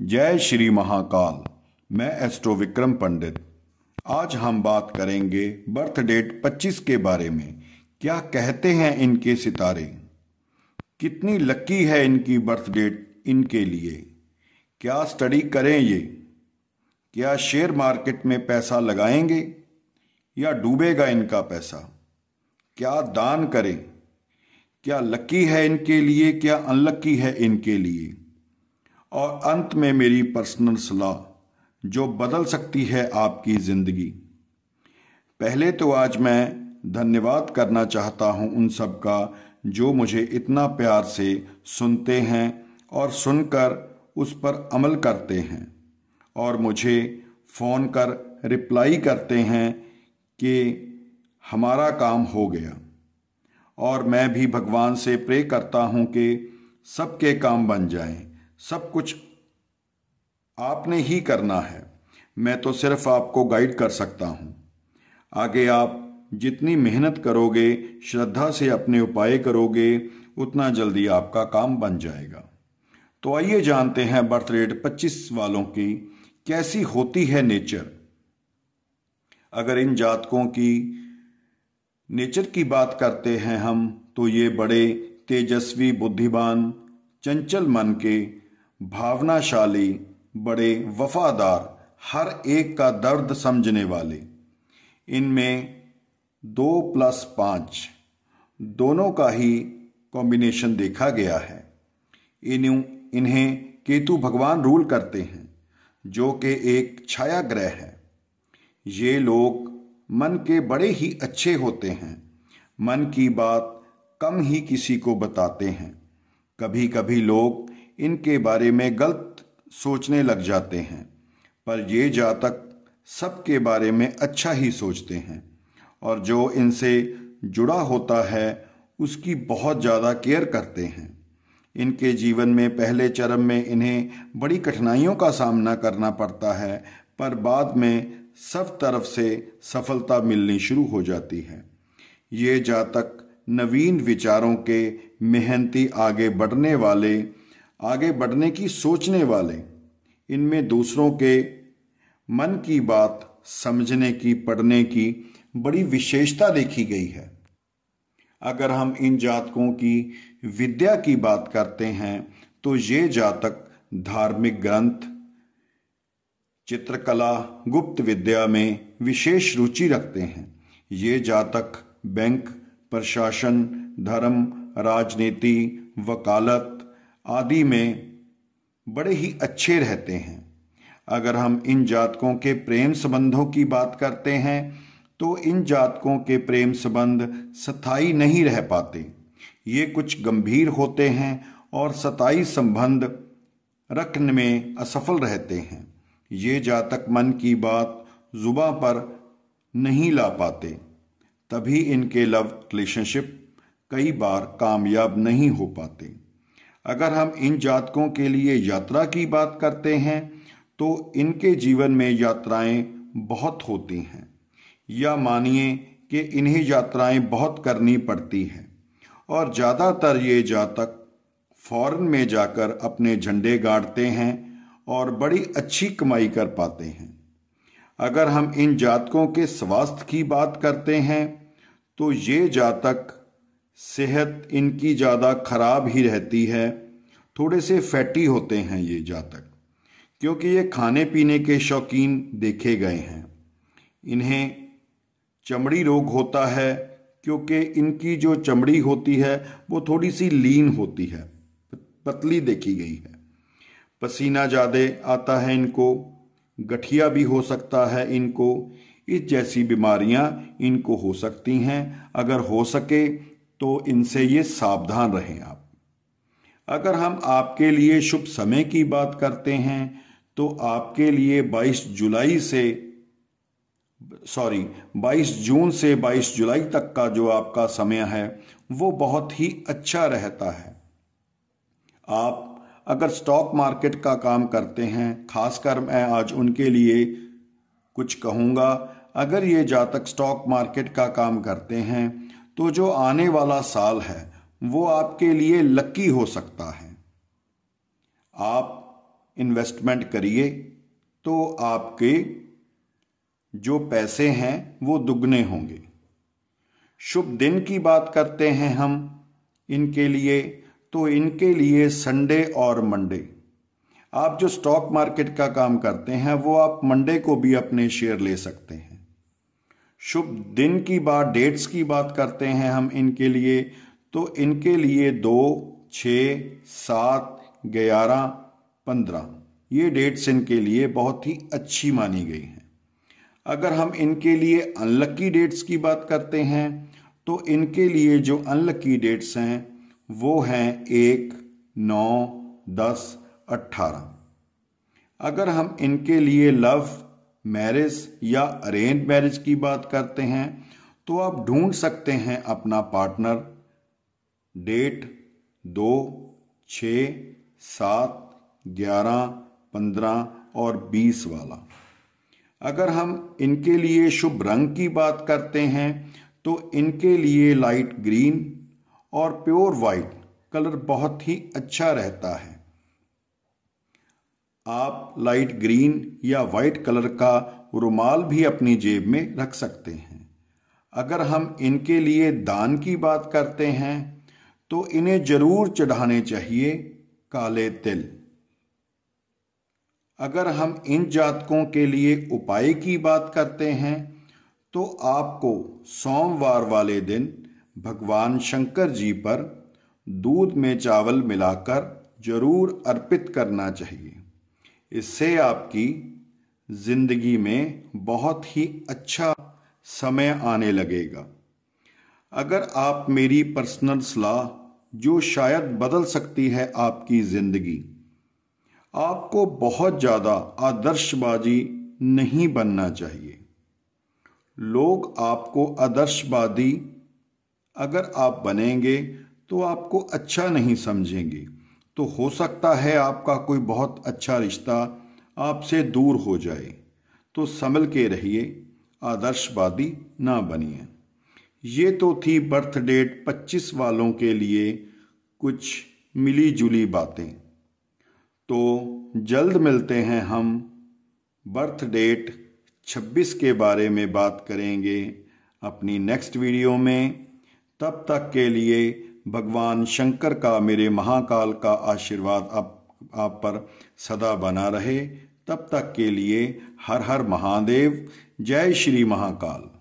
जय श्री महाकाल मैं एस्ट्रो विक्रम पंडित आज हम बात करेंगे बर्थ डेट 25 के बारे में क्या कहते हैं इनके सितारे कितनी लकी है इनकी बर्थ डेट इनके लिए क्या स्टडी करें ये क्या शेयर मार्केट में पैसा लगाएंगे या डूबेगा इनका पैसा क्या दान करें क्या लकी है इनके लिए क्या अनलकी है इनके लिए और अंत में मेरी पर्सनल सलाह जो बदल सकती है आपकी ज़िंदगी पहले तो आज मैं धन्यवाद करना चाहता हूँ उन सब का जो मुझे इतना प्यार से सुनते हैं और सुनकर उस पर अमल करते हैं और मुझे फ़ोन कर रिप्लाई करते हैं कि हमारा काम हो गया और मैं भी भगवान से प्रे करता हूँ कि सबके काम बन जाएं सब कुछ आपने ही करना है मैं तो सिर्फ आपको गाइड कर सकता हूं आगे आप जितनी मेहनत करोगे श्रद्धा से अपने उपाय करोगे उतना जल्दी आपका काम बन जाएगा तो आइए जानते हैं बर्थ रेट 25 वालों की कैसी होती है नेचर अगर इन जातकों की नेचर की बात करते हैं हम तो ये बड़े तेजस्वी बुद्धिमान चंचल मन के भावनाशाली बड़े वफादार हर एक का दर्द समझने वाले इनमें दो प्लस पाँच दोनों का ही कॉम्बिनेशन देखा गया है इन इन्हें केतु भगवान रूल करते हैं जो कि एक छाया ग्रह है ये लोग मन के बड़े ही अच्छे होते हैं मन की बात कम ही किसी को बताते हैं कभी कभी लोग इनके बारे में गलत सोचने लग जाते हैं पर ये जातक सबके बारे में अच्छा ही सोचते हैं और जो इनसे जुड़ा होता है उसकी बहुत ज़्यादा केयर करते हैं इनके जीवन में पहले चरम में इन्हें बड़ी कठिनाइयों का सामना करना पड़ता है पर बाद में सब तरफ से सफलता मिलनी शुरू हो जाती है ये जातक नवीन विचारों के मेहनती आगे बढ़ने वाले आगे बढ़ने की सोचने वाले इनमें दूसरों के मन की बात समझने की पढ़ने की बड़ी विशेषता देखी गई है अगर हम इन जातकों की विद्या की बात करते हैं तो ये जातक धार्मिक ग्रंथ चित्रकला गुप्त विद्या में विशेष रुचि रखते हैं ये जातक बैंक प्रशासन धर्म राजनीति वकालत आदि में बड़े ही अच्छे रहते हैं अगर हम इन जातकों के प्रेम संबंधों की बात करते हैं तो इन जातकों के प्रेम संबंध सथाई नहीं रह पाते ये कुछ गंभीर होते हैं और सताई संबंध रखने में असफल रहते हैं ये जातक मन की बात जुबा पर नहीं ला पाते तभी इनके लव रिलेशनशिप कई बार कामयाब नहीं हो पाते अगर हम इन जातकों के लिए यात्रा की बात करते हैं तो इनके जीवन में यात्राएं बहुत होती हैं या मानिए कि इन्हें यात्राएं बहुत करनी पड़ती हैं और ज़्यादातर ये जातक फॉरेन में जाकर अपने झंडे गाड़ते हैं और बड़ी अच्छी कमाई कर पाते हैं अगर हम इन जातकों के स्वास्थ्य की बात करते हैं तो ये जातक सेहत इनकी ज़्यादा ख़राब ही रहती है थोड़े से फैटी होते हैं ये जातक क्योंकि ये खाने पीने के शौकीन देखे गए हैं इन्हें चमड़ी रोग होता है क्योंकि इनकी जो चमड़ी होती है वो थोड़ी सी लीन होती है पतली देखी गई है पसीना ज़्यादा आता है इनको गठिया भी हो सकता है इनको इस जैसी बीमारियां इनको हो सकती हैं अगर हो सके तो इनसे ये सावधान रहें आप अगर हम आपके लिए शुभ समय की बात करते हैं तो आपके लिए 22 जुलाई से सॉरी 22 जून से 22 जुलाई तक का जो आपका समय है वो बहुत ही अच्छा रहता है आप अगर स्टॉक मार्केट का काम करते हैं खासकर मैं आज उनके लिए कुछ कहूँगा अगर ये जातक स्टॉक मार्केट का काम करते हैं तो जो आने वाला साल है वो आपके लिए लकी हो सकता है आप इन्वेस्टमेंट करिए तो आपके जो पैसे हैं वो दुगने होंगे शुभ दिन की बात करते हैं हम इनके लिए तो इनके लिए संडे और मंडे आप जो स्टॉक मार्केट का काम करते हैं वो आप मंडे को भी अपने शेयर ले सकते हैं शुभ दिन की बात डेट्स की बात करते हैं हम इनके लिए तो इनके लिए दो छ सात ग्यारह पंद्रह ये डेट्स इनके लिए बहुत ही अच्छी मानी गई हैं अगर हम इनके लिए अनलक्की डेट्स की बात करते हैं तो इनके लिए जो अनलक्की डेट्स हैं वो हैं एक नौ दस अट्ठारह अगर हम इनके लिए लव मैरिज या अरेंज मैरिज की बात करते हैं तो आप ढूंढ सकते हैं अपना पार्टनर डेट दो छ सात ग्यारह पंद्रह और बीस वाला अगर हम इनके लिए शुभ रंग की बात करते हैं तो इनके लिए लाइट ग्रीन और प्योर वाइट कलर बहुत ही अच्छा रहता है आप लाइट ग्रीन या वाइट कलर का रुमाल भी अपनी जेब में रख सकते हैं अगर हम इनके लिए दान की बात करते हैं तो इन्हें जरूर चढ़ाने चाहिए काले तिल अगर हम इन जातकों के लिए उपाय की बात करते हैं तो आपको सोमवार वाले दिन भगवान शंकर जी पर दूध में चावल मिलाकर जरूर अर्पित करना चाहिए इससे आपकी ज़िंदगी में बहुत ही अच्छा समय आने लगेगा अगर आप मेरी पर्सनल सलाह जो शायद बदल सकती है आपकी ज़िंदगी आपको बहुत ज़्यादा आदर्शबाजी नहीं बनना चाहिए लोग आपको आदर्शवादी अगर आप बनेंगे तो आपको अच्छा नहीं समझेंगे तो हो सकता है आपका कोई बहुत अच्छा रिश्ता आपसे दूर हो जाए तो संभल के रहिए आदर्शवादी ना बनिए ये तो थी बर्थ डेट 25 वालों के लिए कुछ मिली जुली बातें तो जल्द मिलते हैं हम बर्थ डेट 26 के बारे में बात करेंगे अपनी नेक्स्ट वीडियो में तब तक के लिए भगवान शंकर का मेरे महाकाल का आशीर्वाद आप आप पर सदा बना रहे तब तक के लिए हर हर महादेव जय श्री महाकाल